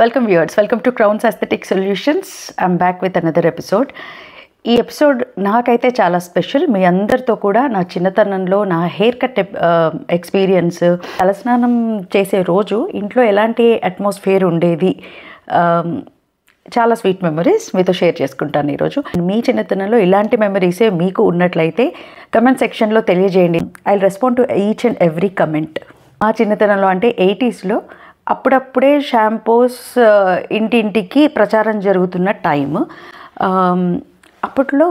welcome viewers welcome to Crowns Aesthetic Solutions I'm back with another episode ఈ episode నాకైతే చాలా special మీ అందరితో కూడా నా చిన్నతనంలో నా హెయిర్ కట్ ఎక్స్పీరియన్స్ తలస్నానం చేసే రోజు ఇంట్లో ఎలాంటి అట్మాస్ఫియర్ ఉండేది చాలా స్వీట్ మెమరీస్ మీతో షేర్ చేసుకుంటాను ఈరోజు మీ చిన్నతనంలో ఇలాంటి మెమరీసే మీకు ఉన్నట్లయితే కమెంట్ సెక్షన్లో తెలియజేయండి I respond to each and every comment మా చిన్నతనంలో అంటే ఎయిటీస్లో అప్పుడప్పుడే షాంపూస్ ఇంటింటికి ప్రచారం జరుగుతున్న టైమ్ అప్పట్లో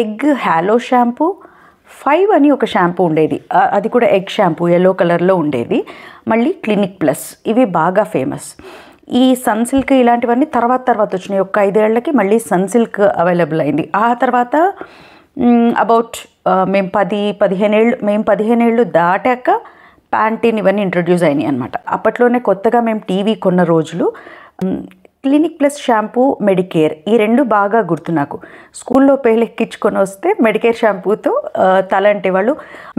ఎగ్ హ్యాలో షాంపూ ఫైవ్ అని ఒక షాంపూ ఉండేది అది కూడా ఎగ్ షాంపూ ఎల్లో కలర్లో ఉండేది మళ్ళీ క్లినిక్ ప్లస్ ఇవి బాగా ఫేమస్ ఈ సన్సిల్క్ ఇలాంటివన్నీ తర్వాత తర్వాత వచ్చినాయి ఒక ఐదేళ్లకి మళ్ళీ సన్సిల్క్ అవైలబుల్ అయింది ఆ తర్వాత అబౌట్ మేము పది పదిహేనేళ్ళు మేము పదిహేనేళ్ళు దాటాక ప్యాంటీన్ ఇవన్నీ ఇంట్రడ్యూస్ అయినాయి అనమాట అప్పట్లోనే కొత్తగా మేము టీవీ కొన్న రోజులు క్లినిక్ ప్లస్ షాంపూ మెడికేర్ ఈ రెండు బాగా గుర్తు నాకు స్కూల్లో పేలెక్కించుకొని వస్తే మెడికేర్ షాంపూతో తల అంటే వాళ్ళు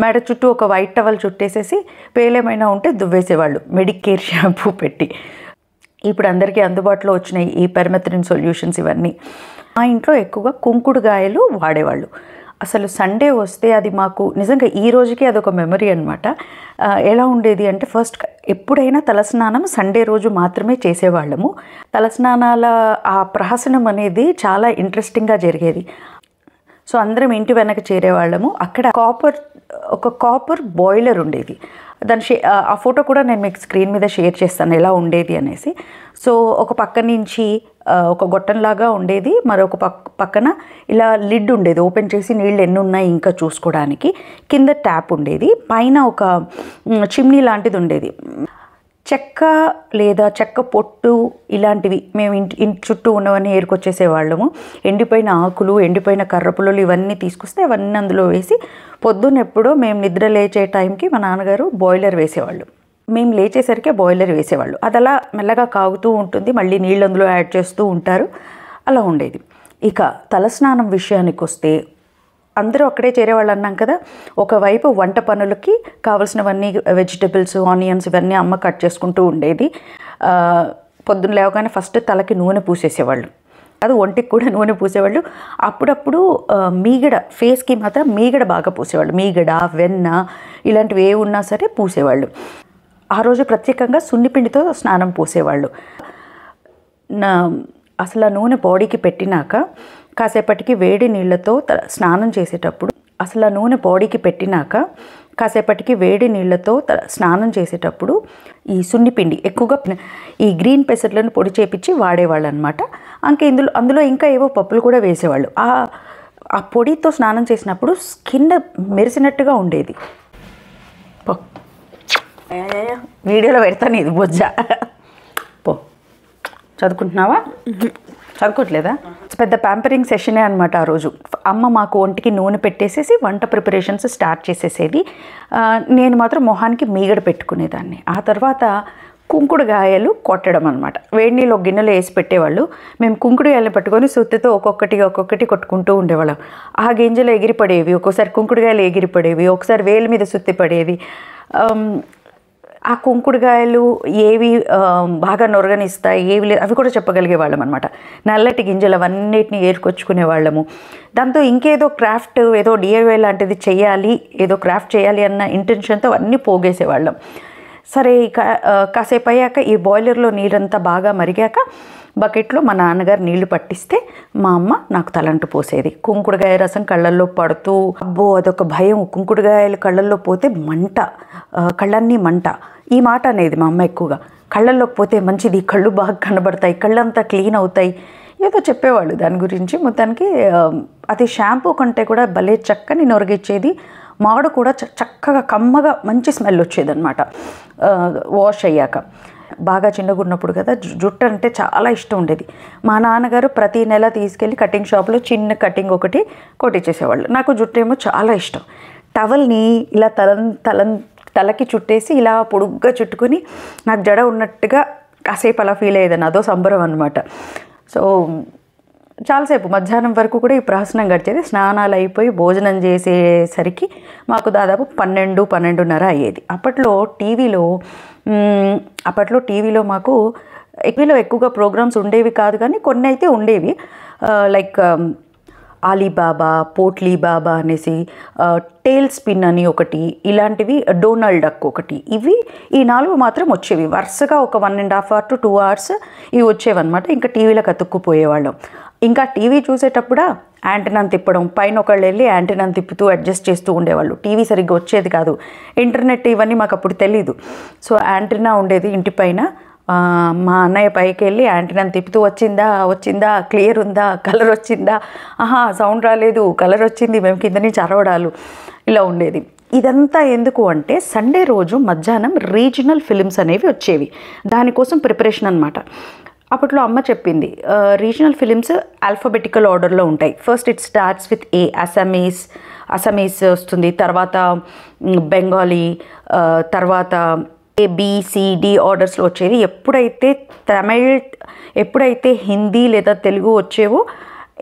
మెడ చుట్టూ ఒక వైట్ టవల్ చుట్టేసేసి పేలేమైనా ఉంటే దువ్వేసేవాళ్ళు మెడికేర్ షాంపూ పెట్టి ఇప్పుడు అందరికీ అందుబాటులో వచ్చినాయి ఈ పెరమెథరిన్ సొల్యూషన్స్ ఇవన్నీ మా ఇంట్లో ఎక్కువగా కుంకుడుగాయలు వాడేవాళ్ళు అసలు సండే వస్తే అది మాకు నిజంగా ఈ రోజుకి అదొక మెమరీ అనమాట ఎలా ఉండేది అంటే ఫస్ట్ ఎప్పుడైనా తలస్నానం సండే రోజు మాత్రమే చేసేవాళ్ళము తలస్నానాల ఆ ప్రహసనం అనేది చాలా ఇంట్రెస్టింగ్గా జరిగేది సో అందరం ఇంటి వెనక చేరేవాళ్ళము అక్కడ కాపర్ ఒక కాపర్ బాయిలర్ ఉండేది దాని ఆ ఫోటో కూడా నేను మీకు స్క్రీన్ మీద షేర్ చేస్తాను ఎలా ఉండేది అనేసి సో ఒక పక్క నుంచి ఒక గొట్టంలాగా ఉండేది మరొక పక్ పక్కన ఇలా లిడ్ ఉండేది ఓపెన్ చేసి నీళ్ళు ఎన్ని ఉన్నాయి ఇంకా చూసుకోవడానికి కింద ట్యాప్ ఉండేది పైన ఒక చిమ్నీ లాంటిది ఉండేది చెక్క లేదా చెక్క పొట్టు ఇలాంటివి మేము ఇంటి ఇంటి చుట్టూ ఉన్నవన్నీ ఏరుకొచ్చేసేవాళ్ళము ఎండిపోయిన ఆకులు ఎండిపోయిన కర్రపుల్లలు ఇవన్నీ తీసుకొస్తే అవన్నీ అందులో వేసి పొద్దున్నెప్పుడో మేము నిద్ర లేచే టైంకి మా నాన్నగారు బాయిలర్ వేసేవాళ్ళు మేము లేచేసరికి బాయిలర్ వేసేవాళ్ళు అది అలా మెల్లగా కాగుతూ ఉంటుంది మళ్ళీ నీళ్ళు అందులో యాడ్ చేస్తూ ఉంటారు అలా ఉండేది ఇక తలస్నానం విషయానికి వస్తే అందరూ అక్కడే చేరేవాళ్ళు అన్నాం కదా ఒకవైపు వంట పనులకి కావలసినవన్నీ వెజిటబుల్స్ ఆనియన్స్ ఇవన్నీ అమ్మ కట్ చేసుకుంటూ ఉండేది పొద్దున్న లేవగానే ఫస్ట్ తలకి నూనె పూసేసేవాళ్ళు అది ఒంటికి కూడా నూనె పూసేవాళ్ళు అప్పుడప్పుడు మీగడ ఫేస్కి మాత్రం మీగడ బాగా పూసేవాళ్ళు మీగడ వెన్న ఇలాంటివి ఏ ఉన్నా సరే పూసేవాళ్ళు ఆ రోజు ప్రత్యేకంగా సున్నిపిండితో స్నానం పోసేవాళ్ళు నా అసలు ఆ నూనె బాడీకి పెట్టినాక కాసేపటికి వేడి నీళ్ళతో స్నానం చేసేటప్పుడు అసలు ఆ నూనె బాడీకి పెట్టినాక కాసేపటికి వేడి నీళ్ళతో స్నానం చేసేటప్పుడు ఈ సున్నిపిండి ఎక్కువగా ఈ గ్రీన్ పెసర్లను పొడి చేపించి వాడేవాళ్ళు అనమాట ఇంకా ఇందులో అందులో ఇంకా ఏవో పప్పులు కూడా వేసేవాళ్ళు ఆ పొడితో స్నానం చేసినప్పుడు స్కిన్ మెరిసినట్టుగా ఉండేది వీడియోలో పెడతాను ఇది బొజ్జ పో చదువుకుంటున్నావా చదువుకోవట్లేదా పెద్ద ప్యాంపరింగ్ సెషనే అనమాట ఆ రోజు అమ్మ మాకు ఒంటికి నూనె పెట్టేసేసి వంట ప్రిపరేషన్స్ స్టార్ట్ చేసేసేది నేను మాత్రం మొహానికి మీగడ పెట్టుకునేదాన్ని ఆ తర్వాత కుంకుడుగాయలు కొట్టడం అనమాట వేడి నీళ్ళు ఒక గిన్నెలో వేసి పెట్టేవాళ్ళు మేము కుంకుడుగాయలు పట్టుకొని సుత్తితో ఒక్కొక్కటి ఒక్కొక్కటి కొట్టుకుంటూ ఉండేవాళ్ళం ఆ గింజలు ఎగిరిపడేవి ఒక్కోసారి కుంకుడుగాయలు ఎగిరిపడేవి ఒకసారి వేలు మీద సుత్తి పడేవి ఆ కుంకుడుగాయలు ఏవి బాగా నొరగనిస్తాయి ఏవి లేదు అవి కూడా చెప్పగలిగే వాళ్ళం అనమాట నల్లటి గింజలు అవన్నిటిని ఏర్కొచ్చుకునే వాళ్ళము దాంతో ఇంకేదో క్రాఫ్ట్ ఏదో డిఐవై లాంటిది చేయాలి ఏదో క్రాఫ్ట్ చేయాలి అన్న ఇంటెన్షన్తో అన్నీ పోగేసేవాళ్ళం సరే ఇక కాసేపు అయ్యాక ఈ బాయిలర్లో నీరంతా బాగా మరిగాక బకెట్లో మా నాన్నగారు నీళ్లు పట్టిస్తే మా అమ్మ నాకు తలంటు పోసేది కుంకుడుగాయ రసం కళ్ళల్లో పడుతూ అబ్బో అదొక భయం కుంకుడుగాయలు కళ్ళల్లో పోతే మంట కళ్ళన్నీ మంట ఈ మాట అనేది మా అమ్మ ఎక్కువగా కళ్ళల్లోకి పోతే మంచిది కళ్ళు బాగా కనబడతాయి కళ్ళంతా క్లీన్ అవుతాయి ఏదో చెప్పేవాళ్ళు దాని గురించి మొత్తానికి అది షాంపూ కంటే కూడా భలే చక్కని నొరగిచ్చేది మాడ కూడా చక్కగా కమ్మగా మంచి స్మెల్ వచ్చేదన్నమాట వాష్ అయ్యాక బాగా చిన్నగున్నప్పుడు కదా జుట్టు అంటే చాలా ఇష్టం ఉండేది మా నాన్నగారు ప్రతి నెల తీసుకెళ్ళి కటింగ్ షాప్లో చిన్న కటింగ్ ఒకటి కొట్టించేసేవాళ్ళు నాకు జుట్టు ఏమో చాలా ఇష్టం టవల్ని ఇలా తలం తలం తలకి చుట్టేసి ఇలా పొడుగ్గా చుట్టుకొని నాకు జడ ఉన్నట్టుగా కాసేపు అలా ఫీల్ అయ్యేదాన్ని అదో సంబరం అనమాట సో చాలాసేపు మధ్యాహ్నం వరకు కూడా ఈ ప్రహసనం గడిచేది స్నానాలు అయిపోయి భోజనం చేసేసరికి మాకు దాదాపు పన్నెండు పన్నెండున్నర అయ్యేది అప్పట్లో టీవీలో అప్పట్లో టీవీలో మాకు ఎక్కువలో ఎక్కువగా ప్రోగ్రామ్స్ ఉండేవి కాదు కానీ కొన్ని అయితే ఉండేవి లైక్ ఆలీబాబా పోట్లీ బాబా అనేసి టేల్ స్పిన్ అని ఒకటి ఇలాంటివి డోనాల్డ్ డక్ ఒకటి ఇవి ఈ నాలుగు మాత్రం వచ్చేవి వరుసగా ఒక one and half hour to two hours ఇవి వచ్చేవన్నమాట ఇంకా టీవీలకు అతుక్కుపోయేవాళ్ళం ఇంకా టీవీ చూసేటప్పుడు యాంటనాను తిప్పడం పైన ఒకళ్ళు వెళ్ళి యాంటనాను తిప్పుతూ అడ్జస్ట్ చేస్తూ ఉండేవాళ్ళు టీవీ సరిగ్గా వచ్చేది కాదు ఇంటర్నెట్ ఇవన్నీ మాకు అప్పుడు తెలీదు సో యాంటనా ఉండేది ఇంటి పైన మా అన్నయ్య పైకి వెళ్ళి యాంటనాను తిప్పుతూ వచ్చిందా వచ్చిందా క్లియర్ ఉందా కలర్ వచ్చిందా ఆహా సౌండ్ రాలేదు కలర్ వచ్చింది మేము కింద నుంచి అరవడాలు ఇలా ఉండేది ఇదంతా ఎందుకు అంటే సండే రోజు మధ్యాహ్నం రీజనల్ ఫిలిమ్స్ అనేవి వచ్చేవి దానికోసం ప్రిపరేషన్ అనమాట అప్పట్లో అమ్మ చెప్పింది రీజనల్ ఫిలిమ్స్ ఆల్ఫాబెటికల్ ఆర్డర్లో ఉంటాయి first it starts with A Assamese Assamese వస్తుంది తర్వాత బెంగాలీ తర్వాత ఏబిసిడి ఆర్డర్స్లో వచ్చేది ఎప్పుడైతే తమిళ్ ఎప్పుడైతే హిందీ లేదా తెలుగు వచ్చేవో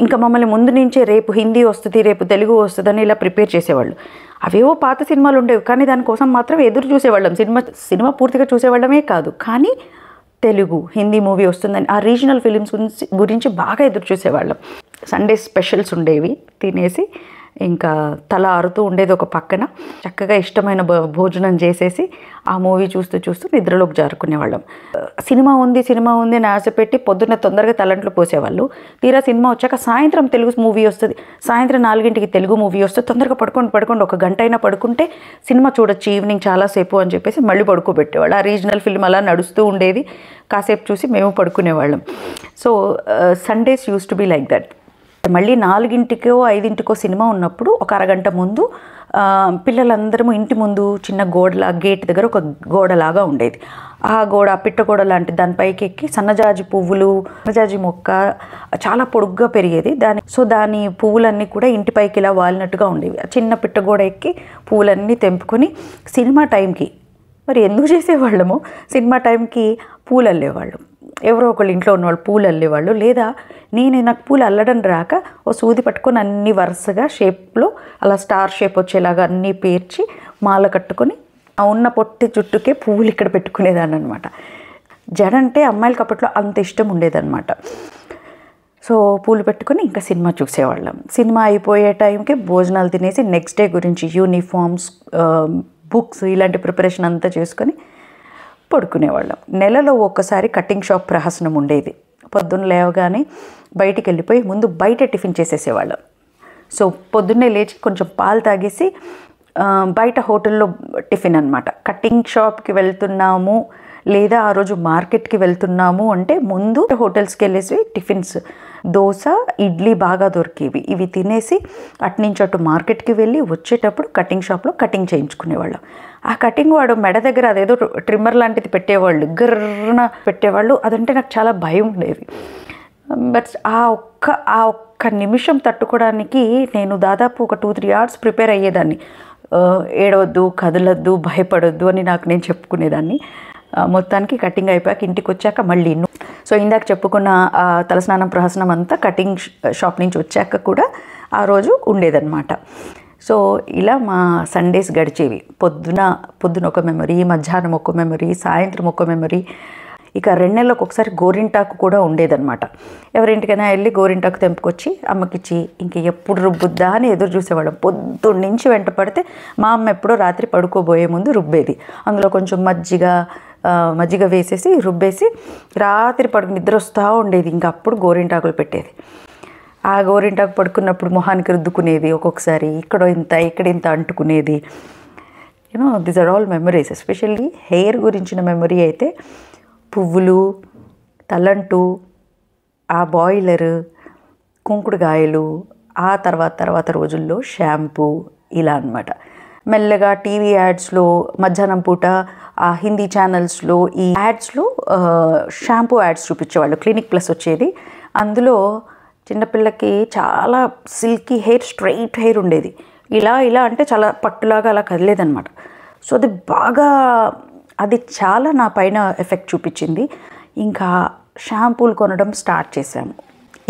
ఇంకా మమ్మల్ని ముందు నుంచే రేపు హిందీ వస్తుంది రేపు తెలుగు వస్తుంది అని ఇలా ప్రిపేర్ చేసేవాళ్ళు అవేవో పాత సినిమాలు ఉండేవి కానీ దానికోసం మాత్రం ఎదురు చూసేవాళ్ళం సినిమా సినిమా పూర్తిగా చూసేవాళ్ళమే కాదు కానీ తెలుగు హిందీ మూవీ వస్తుందని ఆ రీజనల్ ఫిలిమ్స్ గురించి గురించి బాగా ఎదురు చూసేవాళ్ళం సండే స్పెషల్స్ ఉండేవి తినేసి ఇంకా తల ఆరుతూ ఉండేది ఒక పక్కన చక్కగా ఇష్టమైన భోజనం చేసేసి ఆ మూవీ చూస్తూ చూస్తూ నిద్రలోకి జారుకునేవాళ్ళం సినిమా ఉంది సినిమా ఉంది అని ఆశ పెట్టి పొద్దున్న తొందరగా తలంట్లు పోసేవాళ్ళు తీరా సినిమా వచ్చాక సాయంత్రం తెలుగు మూవీ వస్తుంది సాయంత్రం నాలుగింటికి తెలుగు మూవీ వస్తుంది తొందరగా పడుకోండి పడుకోండి ఒక గంట అయినా పడుకుంటే సినిమా చూడొచ్చు ఈవినింగ్ చాలాసేపు అని చెప్పేసి మళ్ళీ పడుకోబెట్టేవాళ్ళు ఆ రీజనల్ ఫిల్మ్ అలా నడుస్తూ ఉండేది కాసేపు చూసి మేము పడుకునేవాళ్ళం so Sundays used to be like that మళ్ళీ నాలుగింటికో ఐదింటికో సినిమా ఉన్నప్పుడు ఒక అరగంట ముందు పిల్లలందరము ఇంటి ముందు చిన్న గోడలా గేట్ దగ్గర ఒక గోడలాగా ఉండేది ఆ గోడ పిట్ట గోడ లాంటి దానిపైకి ఎక్కి సన్నజాజి పువ్వులు సన్నజాజి మొక్క చాలా పొడుగ్గా పెరిగేది దాని సో దాని పువ్వులన్నీ కూడా ఇంటిపైకి ఇలా వాలినట్టుగా ఉండేవి చిన్న పిట్ట గోడ ఎక్కి పువ్వులన్నీ తెంపుకొని సినిమా టైంకి మరి ఎందుకు చేసేవాళ్ళము సినిమా టైంకి పూలు అల్లేవాళ్ళం ఎవరో ఒకళ్ళు ఇంట్లో ఉన్నవాళ్ళు పూలు అల్లేవాళ్ళు లేదా నేను నాకు పూలు అల్లడం రాక ఓ సూది పట్టుకొని అన్ని వరుసగా షేప్లో అలా స్టార్ షేప్ వచ్చేలాగా అన్నీ పేర్చి మాల కట్టుకొని ఆ ఉన్న పొట్టి చుట్టుకే పువ్వులు ఇక్కడ పెట్టుకునేదాన్ని అనమాట జడంటే అమ్మాయిలకి అప్పట్లో అంత ఇష్టం ఉండేదన్నమాట సో పూలు పెట్టుకొని ఇంకా సినిమా చూసేవాళ్ళం సినిమా అయిపోయే టైంకి భోజనాలు తినేసి నెక్స్ట్ డే గురించి యూనిఫామ్స్ బుక్స్ ఇలాంటి ప్రిపరేషన్ అంతా చేసుకొని పడుకునేవాళ్ళం నెలలో ఒక్కసారి కటింగ్ షాప్ ప్రహసనం ఉండేది పొద్దున్న లేవగానే బయటికి వెళ్ళిపోయి ముందు బయట టిఫిన్ చేసేసేవాళ్ళం సో పొద్దున్నే లేచి కొంచెం పాలు తాగేసి బయట హోటల్లో టిఫిన్ అనమాట కటింగ్ షాప్కి వెళ్తున్నాము లేదా ఆ రోజు మార్కెట్కి వెళ్తున్నాము అంటే ముందు హోటల్స్కి వెళ్ళేసి టిఫిన్స్ దోశ ఇడ్లీ బాగా దొరికేవి ఇవి తినేసి అటునుంచి అటు మార్కెట్కి వెళ్ళి వచ్చేటప్పుడు కటింగ్ షాప్లో కటింగ్ చేయించుకునేవాళ్ళం ఆ కటింగ్ వాడు మెడ దగ్గర అదేదో ట్రిమ్మర్ లాంటిది పెట్టేవాళ్ళు గర్రన పెట్టేవాళ్ళు అదంటే నాకు చాలా భయం ఉండేది బట్ ఆ ఒక్క ఆ ఒక్క నిమిషం తట్టుకోవడానికి నేను దాదాపు ఒక టూ త్రీ అవర్స్ ప్రిపేర్ అయ్యేదాన్ని ఏడవద్దు కదలొద్దు భయపడొద్దు అని నాకు నేను చెప్పుకునేదాన్ని మొత్తానికి కటింగ్ అయిపోయాక ఇంటికి వచ్చాక మళ్ళీ సో ఇందాక చెప్పుకున్న తలస్నానం ప్రహసనం అంతా కటింగ్ షాప్ నుంచి వచ్చాక కూడా ఆ రోజు ఉండేదన్నమాట సో ఇలా మా సండేస్ గడిచేవి పొద్దున పొద్దున ఒక మెమరీ మధ్యాహ్నం ఒక మెమరీ సాయంత్రం ఒక మెమరీ ఇక రెండు నెలలకు ఒకసారి గోరింటాకు కూడా ఉండేదన్నమాట ఎవరింటికైనా వెళ్ళి గోరింటాకు తెంపుకొచ్చి అమ్మకిచ్చి ఇంక ఎప్పుడు రుబ్బుద్దా అని ఎదురు చూసేవాళ్ళం పొద్దున్న నుంచి వెంట పడితే మా అమ్మ ఎప్పుడో రాత్రి పడుకోబోయే ముందు రుబ్బేది అందులో కొంచెం మజ్జిగ మజ్జిగ వేసేసి రుబ్బేసి రాత్రి పడుకు నిద్ర వస్తూ ఉండేది ఇంకా అప్పుడు గోరింటాకులు పెట్టేది ఆ గోరింటాకు పడుకున్నప్పుడు మొహానికి రుద్దుకునేది ఒక్కొక్కసారి ఇక్కడ ఇంత ఇక్కడ ఇంత అంటుకునేది you know this are all memories especially hair గురించిన మెమరీ అయితే పువ్వులు తలంటు ఆ బాయిలరు కుంకుడుగాయలు ఆ తర్వాత తర్వాత రోజుల్లో షాంపూ ఇలా అనమాట మెల్లగా టీవీ యాడ్స్లో మధ్యాహ్నం పూట హిందీ ఛానల్స్లో ఈ యాడ్స్లో షాంపూ యాడ్స్ చూపించేవాళ్ళు క్లినిక్ ప్లస్ వచ్చేది అందులో చిన్నపిల్లకి చాలా సిల్కీ హెయిర్ స్ట్రైట్ హెయిర్ ఉండేది ఇలా ఇలా అంటే చాలా పట్టులాగా అలా కదిలేదనమాట సో అది బాగా అది చాలా నా పైన ఎఫెక్ట్ చూపించింది ఇంకా షాంపూలు కొనడం స్టార్ట్ చేశాము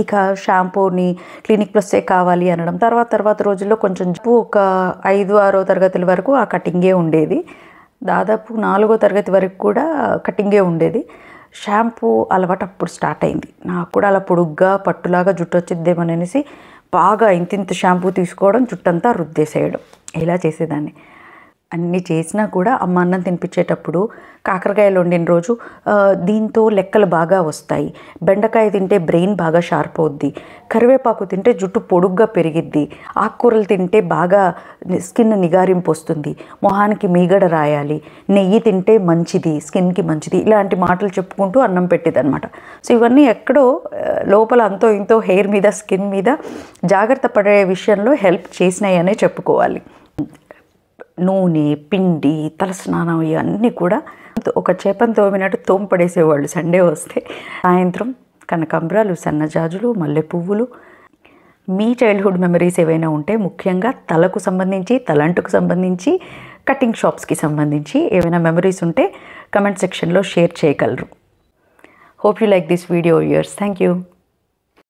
ఇక షాంపూని క్లినిక్ ప్లస్సే కావాలి అనడం తర్వాత తర్వాత రోజుల్లో కొంచెం ఒక ఐదు ఆరో తరగతుల వరకు ఆ కటింగే ఉండేది దాదాపు నాలుగో తరగతి వరకు కూడా కటింగే ఉండేది షాంపూ అలవాటు అప్పుడు స్టార్ట్ అయింది నాకు కూడా అలా పొడుగ్గా పట్టులాగా జుట్టు అనేసి బాగా ఇంతింత షాంపూ తీసుకోవడం జుట్టంతా రుద్దేసేయడం ఇలా చేసేదాన్ని అన్ని చేసినా కూడా అమ్మ అన్నం తినిపించేటప్పుడు కాకరకాయలు వండిన రోజు దీంతో లెక్కలు బాగా వస్తాయి బెండకాయ తింటే బ్రెయిన్ బాగా షార్ప్ అవుద్ది కరివేపాకు తింటే జుట్టు పొడుగ్గా పెరిగిద్ది ఆకుకూరలు తింటే బాగా స్కిన్ నిగారింపు వస్తుంది మొహానికి మీగడ రాయాలి నెయ్యి తింటే మంచిది స్కిన్కి మంచిది ఇలాంటి మాటలు చెప్పుకుంటూ అన్నం పెట్టేదన్నమాట సో ఇవన్నీ ఎక్కడో లోపల అంతో ఇంతో హెయిర్ మీద స్కిన్ మీద జాగ్రత్త పడే విషయంలో హెల్ప్ చేసినాయనే చెప్పుకోవాలి నూనె పిండి తలస్నానం ఇవన్నీ కూడా ఒక చేపను తోమినట్టు తోంపడేసేవాళ్ళు సండే వస్తే సాయంత్రం కనకాంబరాలు సన్నజాజులు మల్లె పువ్వులు మీ చైల్డ్హుడ్ మెమరీస్ ఏవైనా ఉంటే ముఖ్యంగా తలకు సంబంధించి తలంటుకు సంబంధించి కటింగ్ షాప్స్కి సంబంధించి ఏవైనా మెమరీస్ ఉంటే కమెంట్ సెక్షన్లో షేర్ చేయగలరు hope you like this video yours thank you